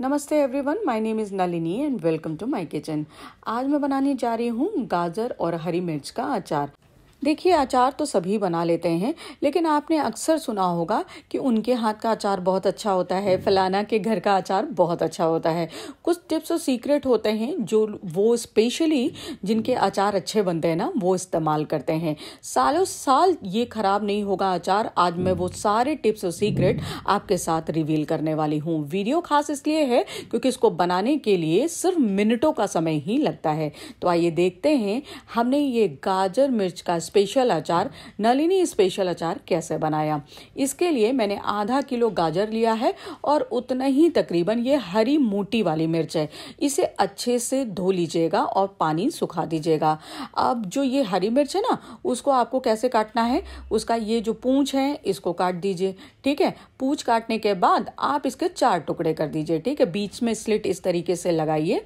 नमस्ते everyone my name is Nalini and welcome to my kitchen आज मैं बनाने जा रही हूँ गाजर और हरी मिर्च का अचार देखिए अचार तो सभी बना लेते हैं लेकिन आपने अक्सर सुना होगा कि उनके हाथ का अचार बहुत अच्छा होता है फलाना के घर का अचार बहुत अच्छा होता है कुछ टिप्स और सीक्रेट होते हैं जो वो स्पेशली जिनके अचार अच्छे बनते हैं ना वो इस्तेमाल करते हैं सालों साल ये ख़राब नहीं होगा अचार आज मैं वो सारे टिप्स और सीक्रेट आपके साथ रिवील करने वाली हूँ वीडियो खास इसलिए है क्योंकि इसको बनाने के लिए सिर्फ मिनटों का समय ही लगता है तो आइए देखते हैं हमने ये गाजर मिर्च का स्पेशल अचार नलिनी स्पेशल अचार कैसे बनाया इसके लिए मैंने आधा किलो गाजर लिया है और उतना ही तकरीबन ये हरी मोटी वाली मिर्च है इसे अच्छे से धो लीजिएगा और पानी सुखा दीजिएगा अब जो ये हरी मिर्च है ना उसको आपको कैसे काटना है उसका ये जो पूँछ है इसको काट दीजिए ठीक है पूछ काटने के बाद आप इसके चार टुकड़े कर दीजिए ठीक है बीच में स्लिट इस तरीके से लगाइए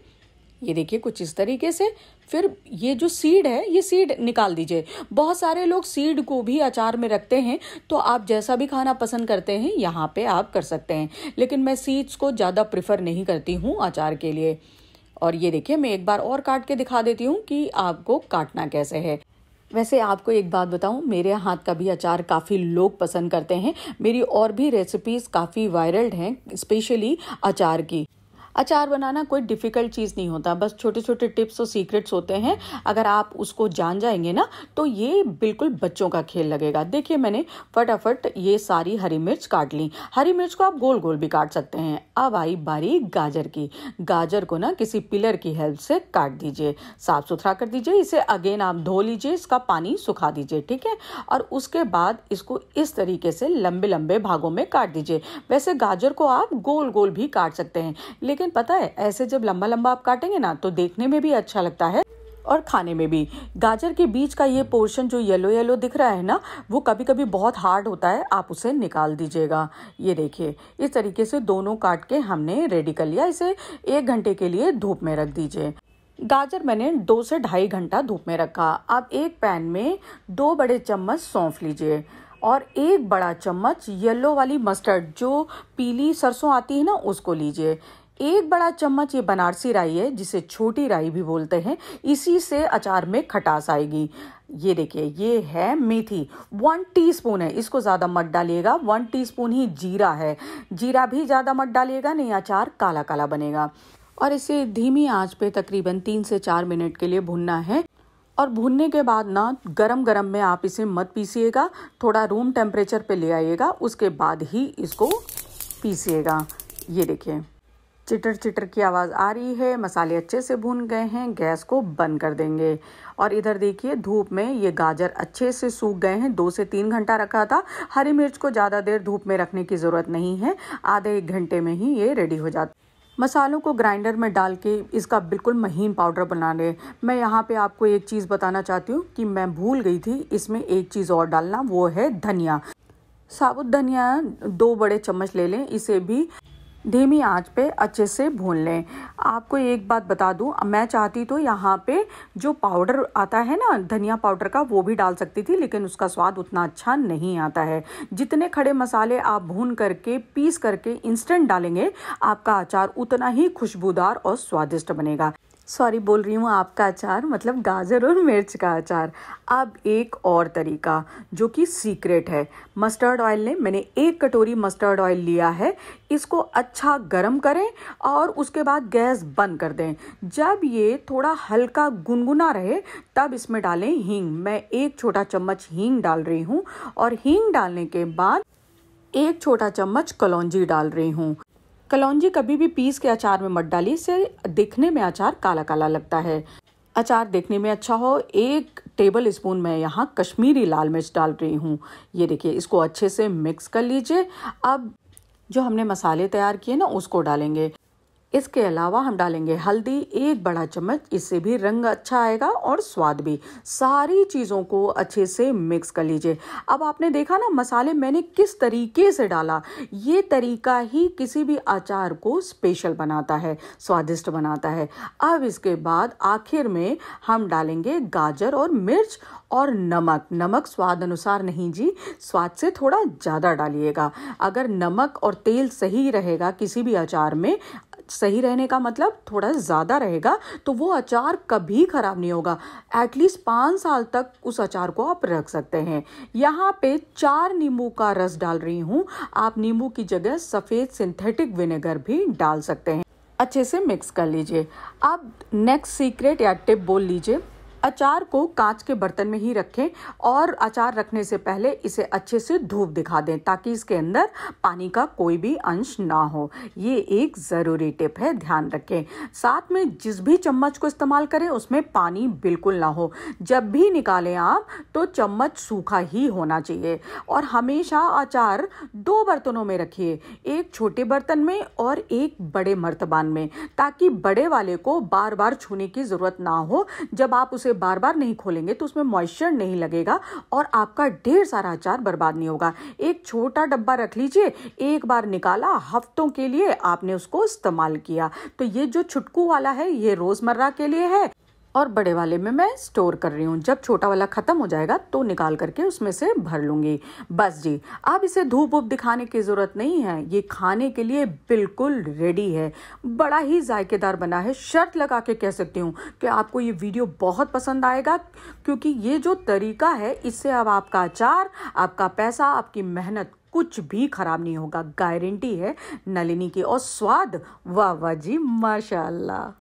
ये देखिए कुछ इस तरीके से फिर ये जो सीड है ये सीड निकाल दीजिए बहुत सारे लोग सीड को भी अचार में रखते हैं तो आप जैसा भी खाना पसंद करते हैं यहाँ पे आप कर सकते हैं लेकिन मैं सीड्स को ज़्यादा प्रिफर नहीं करती हूँ अचार के लिए और ये देखिए मैं एक बार और काट के दिखा देती हूँ कि आपको काटना कैसे है वैसे आपको एक बात बताऊं मेरे हाथ का भी अचार काफ़ी लोग पसंद करते हैं मेरी और भी रेसिपीज़ काफ़ी वायरल हैं स्पेशली अचार की अचार बनाना कोई डिफ़िकल्ट चीज़ नहीं होता बस छोटे छोटे टिप्स और सीक्रेट्स होते हैं अगर आप उसको जान जाएंगे ना तो ये बिल्कुल बच्चों का खेल लगेगा देखिए मैंने फटाफट ये सारी हरी मिर्च काट ली हरी मिर्च को आप गोल गोल भी काट सकते हैं अब आई बारी गाजर की गाजर को ना किसी पिलर की हेल्प से काट दीजिए साफ सुथरा कर दीजिए इसे अगेन आप धो लीजिए इसका पानी सुखा दीजिए ठीक है और उसके बाद इसको इस तरीके से लंबे लंबे भागों में काट दीजिए वैसे गाजर को आप गोल गोल भी काट सकते हैं लेकिन लेकिन पता है ऐसे जब लंबा लंबा आप काटेंगे ना तो देखने में भी अच्छा लगता है और खाने में भी गाजर के बीच का ये पोर्शन जो येलो येलो दिख रहा है ना वो कभी कभी बहुत हार्ड होता है आप उसे निकाल दीजिएगा ये देखिए इस तरीके से दोनों काट के हमने रेडी कर लिया इसे एक घंटे के लिए धूप में रख दीजिए गाजर मैंने दो से ढाई घंटा धूप में रखा अब एक पैन में दो बड़े चम्मच सौंफ लीजिए और एक बड़ा चम्मच येलो वाली मस्टर्ड जो पीली सरसों आती है ना उसको लीजिए एक बड़ा चम्मच ये बनारसी राई है जिसे छोटी राई भी बोलते हैं इसी से अचार में खटास आएगी ये देखिए ये है मेथी वन टीस्पून है इसको ज़्यादा मत डालिएगा वन टीस्पून ही जीरा है जीरा भी ज़्यादा मत डालिएगा नहीं अचार काला काला बनेगा और इसे धीमी आंच पे तकरीबन तीन से चार मिनट के लिए भुनना है और भूनने के बाद ना गरम गरम में आप इसे मत पीसीएगा थोड़ा रूम टेम्परेचर पे ले आइएगा उसके बाद ही इसको पीसीएगा ये देखिए चिटर चिटर की आवाज़ आ रही है मसाले अच्छे से भून गए हैं गैस को बंद कर देंगे और इधर देखिए धूप में ये गाजर अच्छे से सूख गए हैं दो से तीन घंटा रखा था हरी मिर्च को ज़्यादा देर धूप में रखने की ज़रूरत नहीं है आधे एक घंटे में ही ये रेडी हो जाता मसालों को ग्राइंडर में डाल के इसका बिल्कुल महीन पाउडर बना लें मैं यहाँ पे आपको एक चीज़ बताना चाहती हूँ कि मैं भूल गई थी इसमें एक चीज़ और डालना वो है धनिया साबुत धनिया दो बड़े चम्मच ले लें इसे भी धीमी आंच पे अच्छे से भून लें आपको एक बात बता दूं मैं चाहती तो यहाँ पे जो पाउडर आता है ना धनिया पाउडर का वो भी डाल सकती थी लेकिन उसका स्वाद उतना अच्छा नहीं आता है जितने खड़े मसाले आप भून करके पीस करके इंस्टेंट डालेंगे आपका अचार उतना ही खुशबूदार और स्वादिष्ट बनेगा सॉरी बोल रही हूँ आपका अचार मतलब गाजर और मिर्च का अचार अब एक और तरीका जो कि सीक्रेट है मस्टर्ड ऑयल ने मैंने एक कटोरी मस्टर्ड ऑयल लिया है इसको अच्छा गर्म करें और उसके बाद गैस बंद कर दें जब ये थोड़ा हल्का गुनगुना रहे तब इसमें डालें हींग मैं एक छोटा चम्मच हींग डाल रही हूँ और हींग डालने के बाद एक छोटा चम्मच कलौजी डाल रही हूँ कलौंजी कभी भी पीस के अचार में मत डालिए इससे देखने में अचार काला काला लगता है अचार देखने में अच्छा हो एक टेबल स्पून मैं यहाँ कश्मीरी लाल मिर्च डाल रही हूँ ये देखिए इसको अच्छे से मिक्स कर लीजिए अब जो हमने मसाले तैयार किए ना उसको डालेंगे इसके अलावा हम डालेंगे हल्दी एक बड़ा चम्मच इससे भी रंग अच्छा आएगा और स्वाद भी सारी चीज़ों को अच्छे से मिक्स कर लीजिए अब आपने देखा ना मसाले मैंने किस तरीके से डाला ये तरीका ही किसी भी अचार को स्पेशल बनाता है स्वादिष्ट बनाता है अब इसके बाद आखिर में हम डालेंगे गाजर और मिर्च और नमक नमक स्वाद अनुसार नहीं जी स्वाद से थोड़ा ज़्यादा डालिएगा अगर नमक और तेल सही रहेगा किसी भी अचार में सही रहने का मतलब थोड़ा ज़्यादा रहेगा तो वो अचार कभी ख़राब नहीं होगा एटलीस्ट पाँच साल तक उस अचार को आप रख सकते हैं यहाँ पे चार नींबू का रस डाल रही हूँ आप नींबू की जगह सफ़ेद सिंथेटिक विनेगर भी डाल सकते हैं अच्छे से मिक्स कर लीजिए अब नेक्स्ट सीक्रेट या टिप बोल लीजिए अचार को कांच के बर्तन में ही रखें और अचार रखने से पहले इसे अच्छे से धूप दिखा दें ताकि इसके अंदर पानी का कोई भी अंश ना हो ये एक ज़रूरी टिप है ध्यान रखें साथ में जिस भी चम्मच को इस्तेमाल करें उसमें पानी बिल्कुल ना हो जब भी निकालें आप तो चम्मच सूखा ही होना चाहिए और हमेशा अचार दो बर्तनों में रखिए एक छोटे बर्तन में और एक बड़े मर्तबान में ताकि बड़े वाले को बार बार छूने की ज़रूरत ना हो जब आप उसे उसे बार बार नहीं खोलेंगे तो उसमें मॉइस्चर नहीं लगेगा और आपका ढेर सारा अचार बर्बाद नहीं होगा एक छोटा डब्बा रख लीजिए एक बार निकाला हफ्तों के लिए आपने उसको इस्तेमाल किया तो ये जो छुटकू वाला है ये रोज़मर्रा के लिए है और बड़े वाले में मैं स्टोर कर रही हूँ जब छोटा वाला ख़त्म हो जाएगा तो निकाल करके उसमें से भर लूँगी बस जी अब इसे धूप उप दिखाने की ज़रूरत नहीं है ये खाने के लिए बिल्कुल रेडी है बड़ा ही जायकेदार बना है शर्त लगा के कह सकती हूँ कि आपको ये वीडियो बहुत पसंद आएगा क्योंकि ये जो तरीका है इससे अब आपका अचार आपका पैसा आपकी मेहनत कुछ भी खराब नहीं होगा गारंटी है नलिनी की और स्वाद वाह वाह जी माशाल्लाह